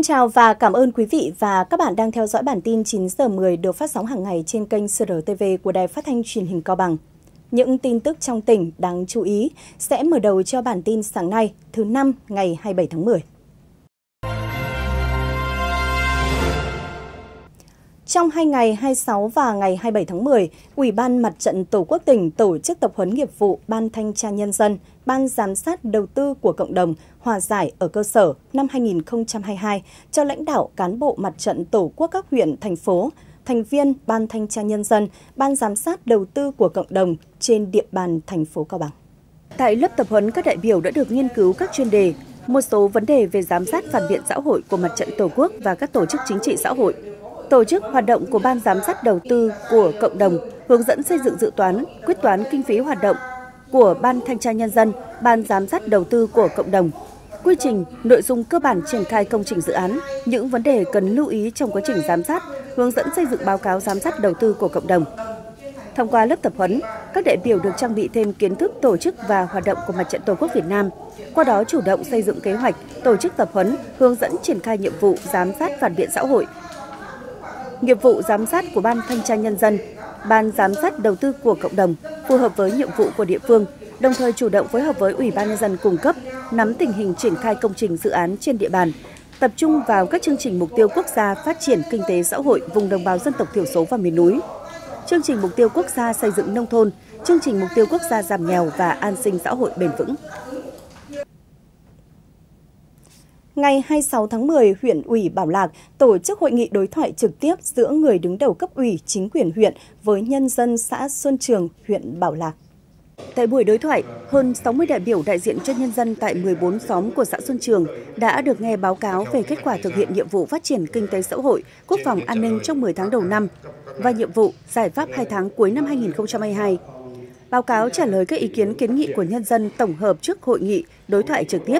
Xin chào và cảm ơn quý vị và các bạn đang theo dõi bản tin 9 giờ 10 được phát sóng hàng ngày trên kênh CRTV của Đài Phát thanh Truyền hình Cao Bằng. Những tin tức trong tỉnh đáng chú ý sẽ mở đầu cho bản tin sáng nay, thứ năm ngày 27 tháng 10. Trong hai ngày 26 và ngày 27 tháng 10, Ủy ban Mặt trận Tổ quốc tỉnh tổ chức tập huấn nghiệp vụ Ban Thanh tra Nhân dân, Ban Giám sát Đầu tư của Cộng đồng Hòa giải ở cơ sở năm 2022 cho lãnh đạo cán bộ Mặt trận Tổ quốc các huyện, thành phố, thành viên Ban Thanh tra Nhân dân, Ban Giám sát Đầu tư của Cộng đồng trên địa bàn thành phố Cao Bằng. Tại lớp tập huấn, các đại biểu đã được nghiên cứu các chuyên đề, một số vấn đề về giám sát phản biện xã hội của Mặt trận Tổ quốc và các tổ chức chính trị xã hội – tổ chức hoạt động của Ban Giám sát Đầu tư của Cộng đồng, hướng dẫn xây dựng dự toán, quyết toán kinh phí hoạt động của Ban Thanh tra Nhân dân, Ban Giám sát Đầu tư của Cộng đồng, quy trình, nội dung cơ bản triển khai công trình dự án, những vấn đề cần lưu ý trong quá trình giám sát, hướng dẫn xây dựng báo cáo giám sát đầu tư của cộng đồng. Thông qua lớp tập huấn, các đại biểu được trang bị thêm kiến thức tổ chức và hoạt động của Mặt trận Tổ quốc Việt Nam, qua đó chủ động xây dựng kế hoạch, tổ chức tập huấn, hướng dẫn triển khai nhiệm vụ giám sát phản biện xã hội nghiệp vụ giám sát của Ban Thanh tra Nhân dân, Ban Giám sát Đầu tư của Cộng đồng phù hợp với nhiệm vụ của địa phương, đồng thời chủ động phối hợp với Ủy ban Nhân dân cung cấp, nắm tình hình triển khai công trình dự án trên địa bàn, tập trung vào các chương trình mục tiêu quốc gia phát triển kinh tế xã hội vùng đồng bào dân tộc thiểu số và miền núi, chương trình mục tiêu quốc gia xây dựng nông thôn, chương trình mục tiêu quốc gia giảm nghèo và an sinh xã hội bền vững. ngày 26 tháng 10, huyện ủy Bảo Lạc tổ chức hội nghị đối thoại trực tiếp giữa người đứng đầu cấp ủy chính quyền huyện với nhân dân xã Xuân Trường, huyện Bảo Lạc. Tại buổi đối thoại, hơn 60 đại biểu đại diện cho nhân dân tại 14 xóm của xã Xuân Trường đã được nghe báo cáo về kết quả thực hiện nhiệm vụ phát triển kinh tế xã hội, quốc phòng an ninh trong 10 tháng đầu năm và nhiệm vụ giải pháp 2 tháng cuối năm 2022. Báo cáo trả lời các ý kiến kiến nghị của nhân dân tổng hợp trước hội nghị đối thoại trực tiếp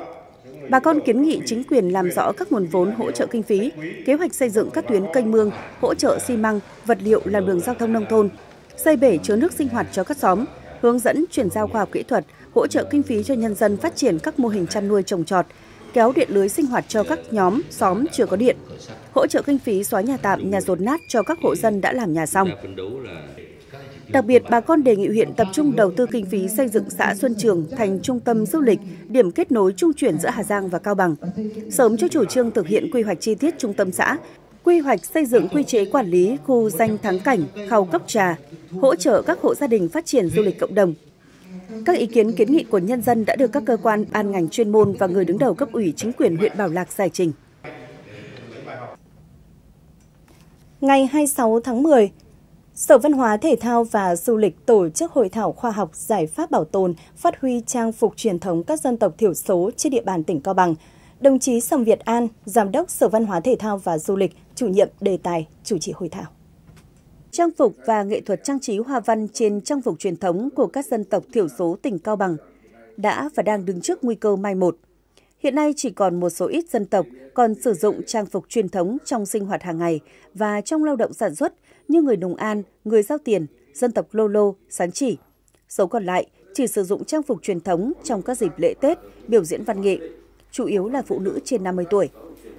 Bà con kiến nghị chính quyền làm rõ các nguồn vốn hỗ trợ kinh phí, kế hoạch xây dựng các tuyến canh mương, hỗ trợ xi măng, vật liệu làm đường giao thông nông thôn, xây bể chứa nước sinh hoạt cho các xóm, hướng dẫn chuyển giao khoa học kỹ thuật, hỗ trợ kinh phí cho nhân dân phát triển các mô hình chăn nuôi trồng trọt, kéo điện lưới sinh hoạt cho các nhóm, xóm chưa có điện, hỗ trợ kinh phí xóa nhà tạm, nhà rột nát cho các hộ dân đã làm nhà xong. Đặc biệt, bà con đề nghị huyện tập trung đầu tư kinh phí xây dựng xã Xuân Trường thành trung tâm du lịch, điểm kết nối trung chuyển giữa Hà Giang và Cao Bằng. Sớm cho chủ trương thực hiện quy hoạch chi tiết trung tâm xã, quy hoạch xây dựng quy chế quản lý khu danh thắng cảnh, khâu cốc trà, hỗ trợ các hộ gia đình phát triển du lịch cộng đồng. Các ý kiến kiến nghị của nhân dân đã được các cơ quan ban ngành chuyên môn và người đứng đầu cấp ủy chính quyền huyện Bảo Lạc giải trình. Ngày 26 tháng 10, Sở Văn hóa Thể thao và Du lịch tổ chức hội thảo khoa học giải pháp bảo tồn, phát huy trang phục truyền thống các dân tộc thiểu số trên địa bàn tỉnh Cao Bằng. Đồng chí Sầm Việt An, Giám đốc Sở Văn hóa Thể thao và Du lịch, chủ nhiệm đề tài, chủ trì hội thảo. Trang phục và nghệ thuật trang trí hoa văn trên trang phục truyền thống của các dân tộc thiểu số tỉnh Cao Bằng đã và đang đứng trước nguy cơ mai một. Hiện nay chỉ còn một số ít dân tộc còn sử dụng trang phục truyền thống trong sinh hoạt hàng ngày và trong lao động sản xuất như người Nùng An, người giao tiền, dân tộc Lô Lô, Sán Chỉ. Số còn lại chỉ sử dụng trang phục truyền thống trong các dịp lễ Tết, biểu diễn văn nghệ, chủ yếu là phụ nữ trên 50 tuổi.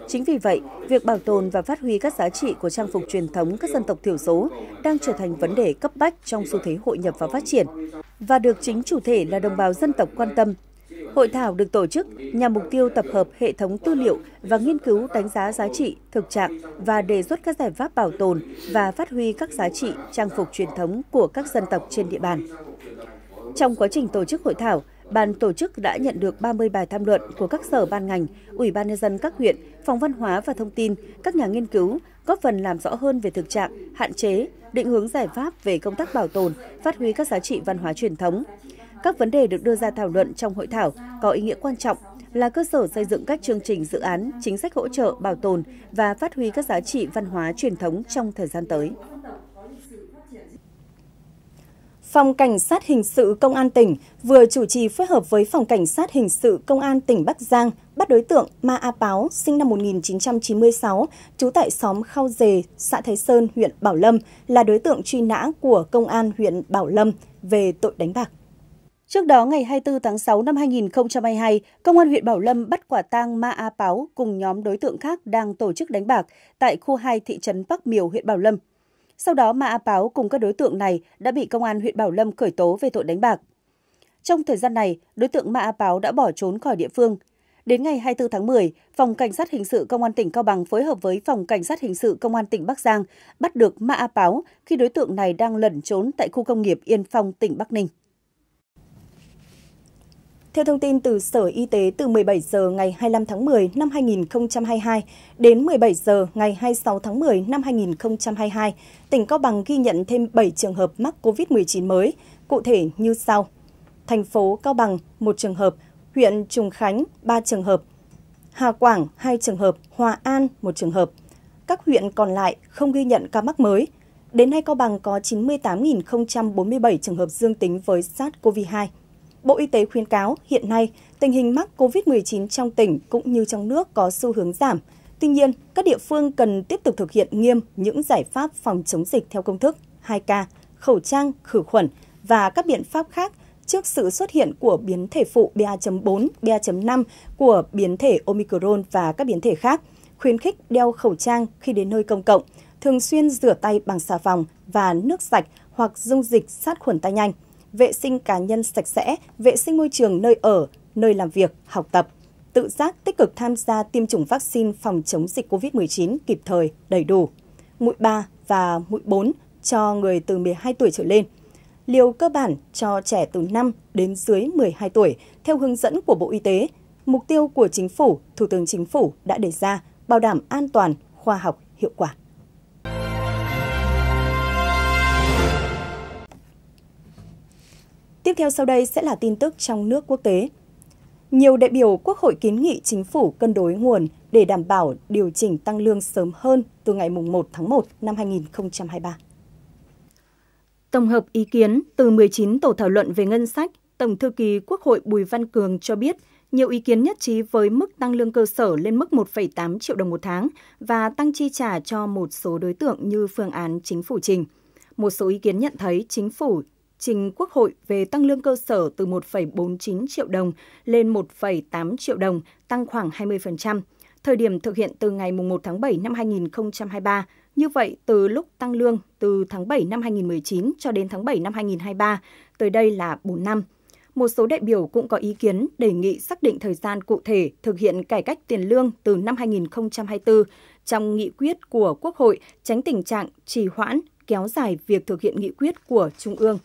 Chính vì vậy, việc bảo tồn và phát huy các giá trị của trang phục truyền thống các dân tộc thiểu số đang trở thành vấn đề cấp bách trong xu thế hội nhập và phát triển, và được chính chủ thể là đồng bào dân tộc quan tâm, Hội thảo được tổ chức nhằm mục tiêu tập hợp hệ thống tư liệu và nghiên cứu đánh giá giá trị, thực trạng và đề xuất các giải pháp bảo tồn và phát huy các giá trị trang phục truyền thống của các dân tộc trên địa bàn. Trong quá trình tổ chức hội thảo, Ban tổ chức đã nhận được 30 bài tham luận của các sở ban ngành, Ủy ban nhân dân các huyện, Phòng Văn hóa và Thông tin, các nhà nghiên cứu, góp phần làm rõ hơn về thực trạng, hạn chế, định hướng giải pháp về công tác bảo tồn, phát huy các giá trị văn hóa truyền thống. Các vấn đề được đưa ra thảo luận trong hội thảo có ý nghĩa quan trọng là cơ sở xây dựng các chương trình dự án, chính sách hỗ trợ, bảo tồn và phát huy các giá trị văn hóa truyền thống trong thời gian tới. Phòng Cảnh sát Hình sự Công an tỉnh vừa chủ trì phối hợp với Phòng Cảnh sát Hình sự Công an tỉnh Bắc Giang bắt đối tượng Ma A Báo, sinh năm 1996, trú tại xóm Khao Dề, xã Thái Sơn, huyện Bảo Lâm, là đối tượng truy nã của Công an huyện Bảo Lâm về tội đánh bạc. Trước đó, ngày 24 tháng 6 năm 2022, Công an huyện Bảo Lâm bắt quả tang Ma A Páo cùng nhóm đối tượng khác đang tổ chức đánh bạc tại khu 2 thị trấn Bắc Miều, huyện Bảo Lâm. Sau đó, Ma A Páo cùng các đối tượng này đã bị Công an huyện Bảo Lâm khởi tố về tội đánh bạc. Trong thời gian này, đối tượng Ma A Páo đã bỏ trốn khỏi địa phương. Đến ngày 24 tháng 10, Phòng Cảnh sát Hình sự Công an tỉnh Cao Bằng phối hợp với Phòng Cảnh sát Hình sự Công an tỉnh Bắc Giang bắt được Ma A Páo khi đối tượng này đang lẩn trốn tại khu công nghiệp Yên Phong, tỉnh Bắc Ninh. Theo thông tin từ Sở Y tế, từ 17 giờ ngày 25 tháng 10 năm 2022 đến 17 giờ ngày 26 tháng 10 năm 2022, tỉnh Cao Bằng ghi nhận thêm 7 trường hợp mắc COVID-19 mới, cụ thể như sau. Thành phố Cao Bằng 1 trường hợp, huyện Trùng Khánh 3 trường hợp, Hà Quảng 2 trường hợp, Hòa An 1 trường hợp. Các huyện còn lại không ghi nhận ca mắc mới. Đến nay Cao Bằng có 98.047 trường hợp dương tính với SARS-CoV-2. Bộ Y tế khuyến cáo hiện nay tình hình mắc COVID-19 trong tỉnh cũng như trong nước có xu hướng giảm. Tuy nhiên, các địa phương cần tiếp tục thực hiện nghiêm những giải pháp phòng chống dịch theo công thức 2K, khẩu trang, khử khuẩn và các biện pháp khác trước sự xuất hiện của biến thể phụ BA.4, BA.5 của biến thể Omicron và các biến thể khác, khuyến khích đeo khẩu trang khi đến nơi công cộng, thường xuyên rửa tay bằng xà phòng và nước sạch hoặc dung dịch sát khuẩn tay nhanh vệ sinh cá nhân sạch sẽ, vệ sinh môi trường nơi ở, nơi làm việc, học tập, tự giác tích cực tham gia tiêm chủng vaccine phòng chống dịch COVID-19 kịp thời, đầy đủ, mũi 3 và mũi 4 cho người từ 12 tuổi trở lên, liều cơ bản cho trẻ từ 5 đến dưới 12 tuổi theo hướng dẫn của Bộ Y tế. Mục tiêu của Chính phủ, Thủ tướng Chính phủ đã đề ra bảo đảm an toàn, khoa học, hiệu quả. Tiếp theo sau đây sẽ là tin tức trong nước quốc tế. Nhiều đại biểu Quốc hội kiến nghị chính phủ cân đối nguồn để đảm bảo điều chỉnh tăng lương sớm hơn từ ngày 1 tháng 1 năm 2023. Tổng hợp ý kiến từ 19 tổ thảo luận về ngân sách, Tổng thư ký Quốc hội Bùi Văn Cường cho biết nhiều ý kiến nhất trí với mức tăng lương cơ sở lên mức 1,8 triệu đồng một tháng và tăng chi trả cho một số đối tượng như phương án chính phủ trình. Một số ý kiến nhận thấy chính phủ trình Quốc hội về tăng lương cơ sở từ 1,49 triệu đồng lên 1,8 triệu đồng, tăng khoảng 20%. Thời điểm thực hiện từ ngày 1 tháng 7 năm 2023, như vậy, từ lúc tăng lương từ tháng 7 năm 2019 cho đến tháng 7 năm 2023, tới đây là 4 năm. Một số đại biểu cũng có ý kiến đề nghị xác định thời gian cụ thể thực hiện cải cách tiền lương từ năm 2024 trong nghị quyết của Quốc hội tránh tình trạng trì hoãn, kéo dài việc thực hiện nghị quyết của Trung ương.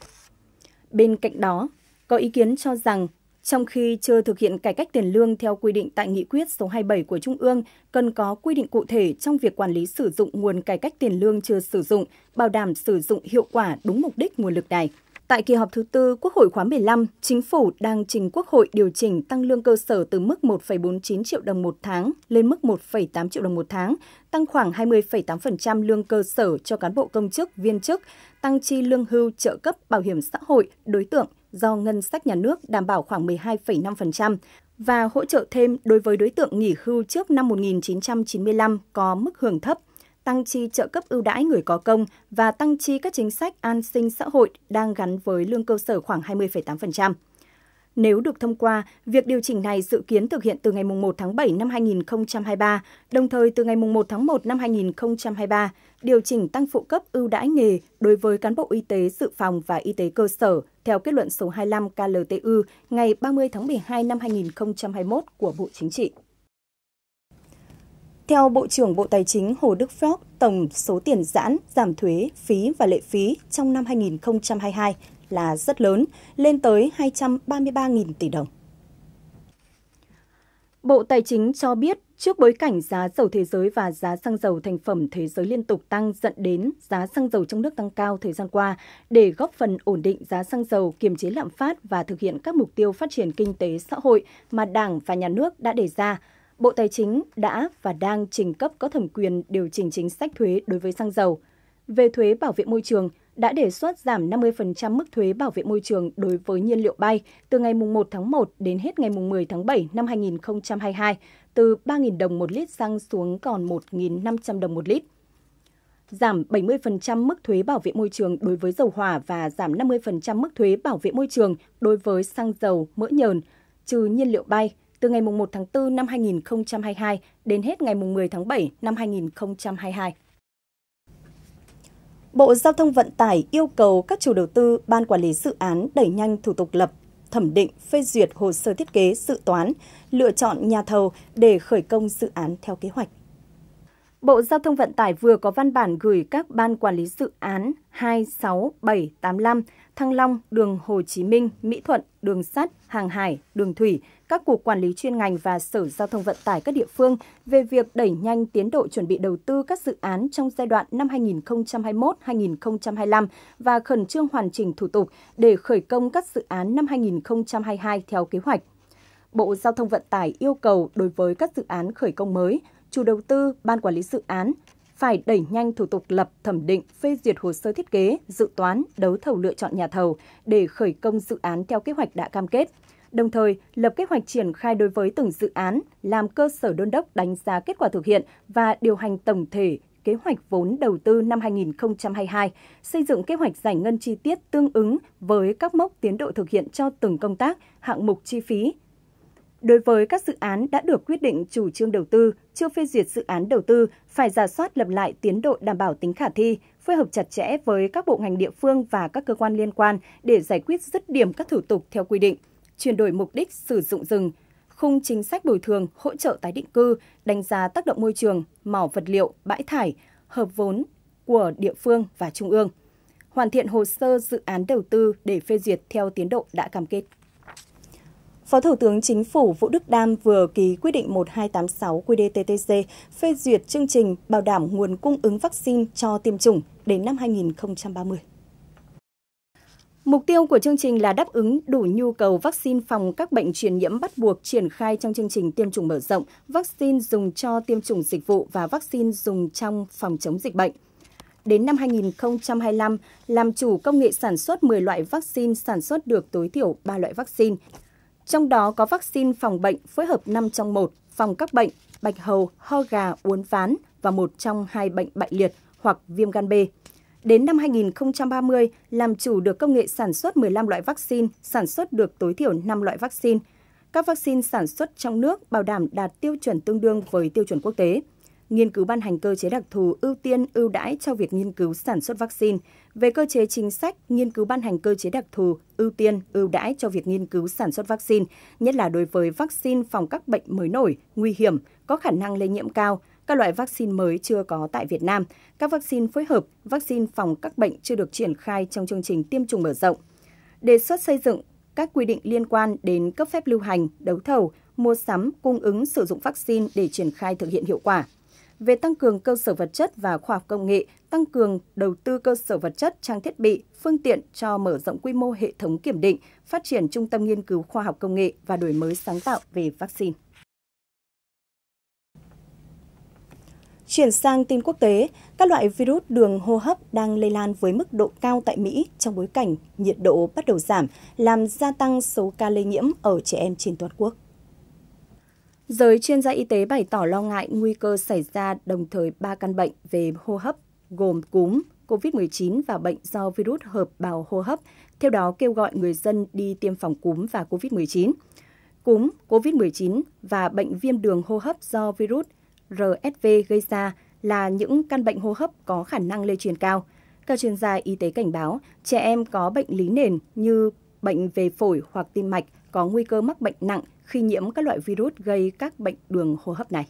Bên cạnh đó, có ý kiến cho rằng trong khi chưa thực hiện cải cách tiền lương theo quy định tại nghị quyết số 27 của Trung ương, cần có quy định cụ thể trong việc quản lý sử dụng nguồn cải cách tiền lương chưa sử dụng, bảo đảm sử dụng hiệu quả đúng mục đích nguồn lực này. Tại kỳ họp thứ tư Quốc hội khóa 15, Chính phủ đang trình Quốc hội điều chỉnh tăng lương cơ sở từ mức 1,49 triệu đồng một tháng lên mức 1,8 triệu đồng một tháng, tăng khoảng 20,8% lương cơ sở cho cán bộ công chức, viên chức, tăng chi lương hưu, trợ cấp, bảo hiểm xã hội, đối tượng do ngân sách nhà nước đảm bảo khoảng 12,5% và hỗ trợ thêm đối với đối tượng nghỉ hưu trước năm 1995 có mức hưởng thấp tăng chi trợ cấp ưu đãi người có công và tăng chi các chính sách an sinh xã hội đang gắn với lương cơ sở khoảng 20,8%. Nếu được thông qua, việc điều chỉnh này dự kiến thực hiện từ ngày 1 tháng 7 năm 2023, đồng thời từ ngày 1 tháng 1 năm 2023, điều chỉnh tăng phụ cấp ưu đãi nghề đối với cán bộ y tế dự phòng và y tế cơ sở theo kết luận số 25 KLTU ngày 30 tháng 12 năm 2021 của Bộ Chính trị. Theo Bộ trưởng Bộ Tài chính Hồ Đức Phước, tổng số tiền giãn, giảm thuế, phí và lệ phí trong năm 2022 là rất lớn, lên tới 233.000 tỷ đồng. Bộ Tài chính cho biết trước bối cảnh giá dầu thế giới và giá xăng dầu thành phẩm thế giới liên tục tăng dẫn đến giá xăng dầu trong nước tăng cao thời gian qua để góp phần ổn định giá xăng dầu, kiềm chế lạm phát và thực hiện các mục tiêu phát triển kinh tế xã hội mà Đảng và nhà nước đã đề ra. Bộ Tài chính đã và đang trình cấp có thẩm quyền điều chỉnh chính sách thuế đối với xăng dầu. Về thuế bảo vệ môi trường, đã đề xuất giảm 50% mức thuế bảo vệ môi trường đối với nhiên liệu bay từ ngày 1 tháng 1 đến hết ngày 10 tháng 7 năm 2022 từ 3.000 đồng một lít xăng xuống còn 1.500 đồng một lít. Giảm 70% mức thuế bảo vệ môi trường đối với dầu hỏa và giảm 50% mức thuế bảo vệ môi trường đối với xăng dầu mỡ nhờn, trừ nhiên liệu bay – từ ngày 1 tháng 4 năm 2022 đến hết ngày 10 tháng 7 năm 2022. Bộ Giao thông Vận tải yêu cầu các chủ đầu tư, ban quản lý dự án đẩy nhanh thủ tục lập, thẩm định, phê duyệt hồ sơ thiết kế, dự toán, lựa chọn nhà thầu để khởi công dự án theo kế hoạch. Bộ Giao thông Vận tải vừa có văn bản gửi các ban quản lý dự án 26785 Thăng Long, đường Hồ Chí Minh, Mỹ Thuận, đường sắt, hàng hải, đường thủy, các cục quản lý chuyên ngành và Sở Giao thông Vận tải các địa phương về việc đẩy nhanh tiến độ chuẩn bị đầu tư các dự án trong giai đoạn năm 2021-2025 và khẩn trương hoàn chỉnh thủ tục để khởi công các dự án năm 2022 theo kế hoạch. Bộ Giao thông Vận tải yêu cầu đối với các dự án khởi công mới, chủ đầu tư, ban quản lý dự án phải đẩy nhanh thủ tục lập, thẩm định, phê duyệt hồ sơ thiết kế, dự toán, đấu thầu lựa chọn nhà thầu để khởi công dự án theo kế hoạch đã cam kết. Đồng thời, lập kế hoạch triển khai đối với từng dự án, làm cơ sở đôn đốc đánh giá kết quả thực hiện và điều hành tổng thể kế hoạch vốn đầu tư năm 2022, xây dựng kế hoạch giải ngân chi tiết tương ứng với các mốc tiến độ thực hiện cho từng công tác, hạng mục chi phí, Đối với các dự án đã được quyết định chủ trương đầu tư, chưa phê duyệt dự án đầu tư, phải giả soát lập lại tiến độ đảm bảo tính khả thi, phối hợp chặt chẽ với các bộ ngành địa phương và các cơ quan liên quan để giải quyết dứt điểm các thủ tục theo quy định, chuyển đổi mục đích sử dụng rừng, khung chính sách bồi thường, hỗ trợ tái định cư, đánh giá tác động môi trường, mỏ vật liệu, bãi thải, hợp vốn của địa phương và trung ương. Hoàn thiện hồ sơ dự án đầu tư để phê duyệt theo tiến độ đã cam kết. Phó Thủ tướng Chính phủ Vũ Đức Đam vừa ký quyết định 1286 QDTTC phê duyệt chương trình bảo đảm nguồn cung ứng vaccine cho tiêm chủng đến năm 2030. Mục tiêu của chương trình là đáp ứng đủ nhu cầu vaccine phòng các bệnh truyền nhiễm bắt buộc triển khai trong chương trình tiêm chủng mở rộng, vaccine dùng cho tiêm chủng dịch vụ và vaccine dùng trong phòng chống dịch bệnh đến năm 2025 làm chủ công nghệ sản xuất 10 loại vaccine sản xuất được tối thiểu 3 loại vaccine trong đó có vaccine phòng bệnh phối hợp 5 trong 1 phòng các bệnh bạch hầu, ho gà, uốn ván và một trong hai bệnh bại liệt hoặc viêm gan B. Đến năm 2030, làm chủ được công nghệ sản xuất 15 loại vaccine, sản xuất được tối thiểu 5 loại vaccine. Các vaccine sản xuất trong nước bảo đảm đạt tiêu chuẩn tương đương với tiêu chuẩn quốc tế nghiên cứu ban hành cơ chế đặc thù ưu tiên ưu đãi cho việc nghiên cứu sản xuất vaccine, về cơ chế chính sách, nghiên cứu ban hành cơ chế đặc thù ưu tiên ưu đãi cho việc nghiên cứu sản xuất vaccine, nhất là đối với vaccine phòng các bệnh mới nổi, nguy hiểm, có khả năng lây nhiễm cao, các loại vaccine mới chưa có tại Việt Nam, các vaccine phối hợp, vaccine phòng các bệnh chưa được triển khai trong chương trình tiêm chủng mở rộng. Đề xuất xây dựng các quy định liên quan đến cấp phép lưu hành, đấu thầu, mua sắm, cung ứng sử dụng vaccine để triển khai thực hiện hiệu quả về tăng cường cơ sở vật chất và khoa học công nghệ, tăng cường đầu tư cơ sở vật chất, trang thiết bị, phương tiện cho mở rộng quy mô hệ thống kiểm định, phát triển trung tâm nghiên cứu khoa học công nghệ và đổi mới sáng tạo về vaccine. Chuyển sang tin quốc tế, các loại virus đường hô hấp đang lây lan với mức độ cao tại Mỹ trong bối cảnh nhiệt độ bắt đầu giảm, làm gia tăng số ca lây nhiễm ở trẻ em trên toàn quốc. Giới chuyên gia y tế bày tỏ lo ngại nguy cơ xảy ra đồng thời ba căn bệnh về hô hấp gồm cúm, COVID-19 và bệnh do virus hợp bào hô hấp, theo đó kêu gọi người dân đi tiêm phòng cúm và COVID-19. Cúm, COVID-19 và bệnh viêm đường hô hấp do virus RSV gây ra là những căn bệnh hô hấp có khả năng lây truyền cao. Các chuyên gia y tế cảnh báo, trẻ em có bệnh lý nền như bệnh về phổi hoặc tim mạch có nguy cơ mắc bệnh nặng khi nhiễm các loại virus gây các bệnh đường hô hấp này.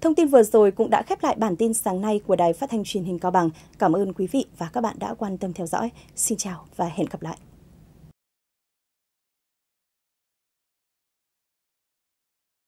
Thông tin vừa rồi cũng đã khép lại bản tin sáng nay của Đài Phát thanh Truyền hình Cao Bằng. Cảm ơn quý vị và các bạn đã quan tâm theo dõi. Xin chào và hẹn gặp lại.